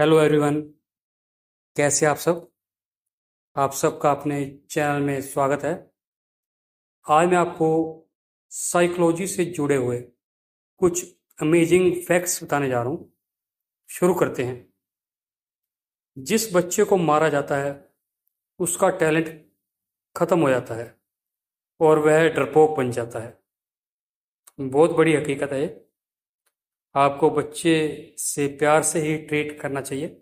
hello everyone कैसे आप सब आप सबका अपने चैनल में स्वागत है आज मैं आपको साइकोलॉजी से जुड़े हुए कुछ अमेजिंग फैक्ट्स बताने जा रहा हूँ शुरू करते हैं जिस बच्चे को मारा जाता है उसका टैलेंट ख़त्म हो जाता है और वह डरपोक बन जाता है बहुत बड़ी हकीकत है ये आपको बच्चे से प्यार से ही ट्रीट करना चाहिए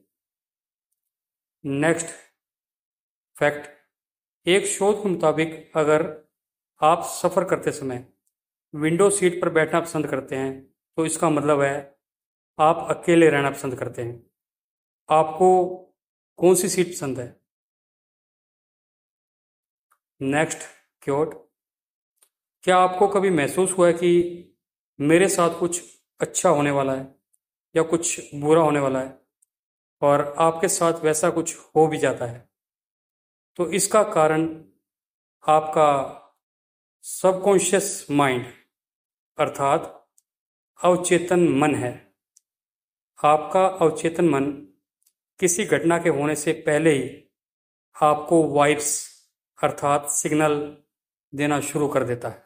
नेक्स्ट फैक्ट एक शोध के मुताबिक अगर आप सफ़र करते समय विंडो सीट पर बैठना पसंद करते हैं तो इसका मतलब है आप अकेले रहना पसंद करते हैं आपको कौन सी सीट पसंद है नेक्स्ट क्योट क्या आपको कभी महसूस हुआ है कि मेरे साथ कुछ अच्छा होने वाला है या कुछ बुरा होने वाला है और आपके साथ वैसा कुछ हो भी जाता है तो इसका कारण आपका सबकॉन्शियस माइंड अर्थात अवचेतन मन है आपका अवचेतन मन किसी घटना के होने से पहले ही आपको वाइब्स अर्थात सिग्नल देना शुरू कर देता है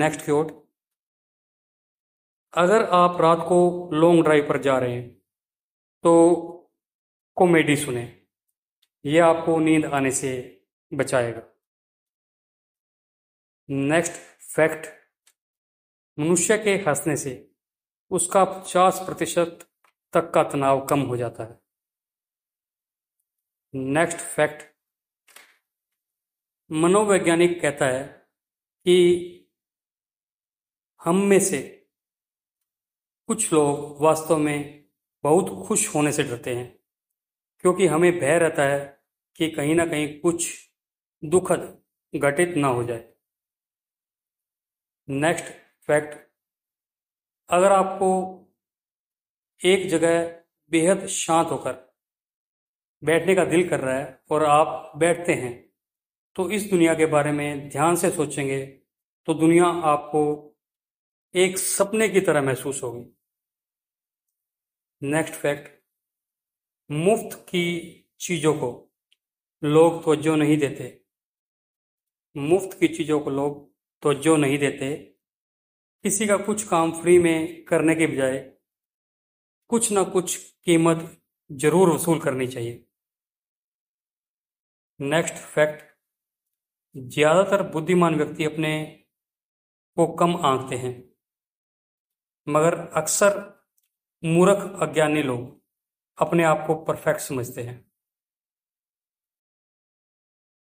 नेक्स्ट क्यूट अगर आप रात को लॉन्ग ड्राइव पर जा रहे हैं तो कॉमेडी सुने यह आपको नींद आने से बचाएगा नेक्स्ट फैक्ट मनुष्य के हंसने से उसका पचास प्रतिशत तक का तनाव कम हो जाता है नेक्स्ट फैक्ट मनोवैज्ञानिक कहता है कि हम में से कुछ लोग वास्तव में बहुत खुश होने से डरते हैं क्योंकि हमें भय रहता है कि कहीं ना कहीं कुछ दुखद घटित ना हो जाए नेक्स्ट फैक्ट अगर आपको एक जगह बेहद शांत होकर बैठने का दिल कर रहा है और आप बैठते हैं तो इस दुनिया के बारे में ध्यान से सोचेंगे तो दुनिया आपको एक सपने की तरह महसूस होगी नेक्स्ट फैक्ट मुफ्त की चीज़ों को लोग तोज्जो नहीं देते मुफ्त की चीज़ों को लोग तोज्जो नहीं देते किसी का कुछ काम फ्री में करने के बजाय कुछ ना कुछ कीमत जरूर वसूल करनी चाहिए नेक्स्ट फैक्ट ज़्यादातर बुद्धिमान व्यक्ति अपने को कम आंकते हैं मगर अक्सर मूर्ख अज्ञानी लोग अपने आप को परफेक्ट समझते हैं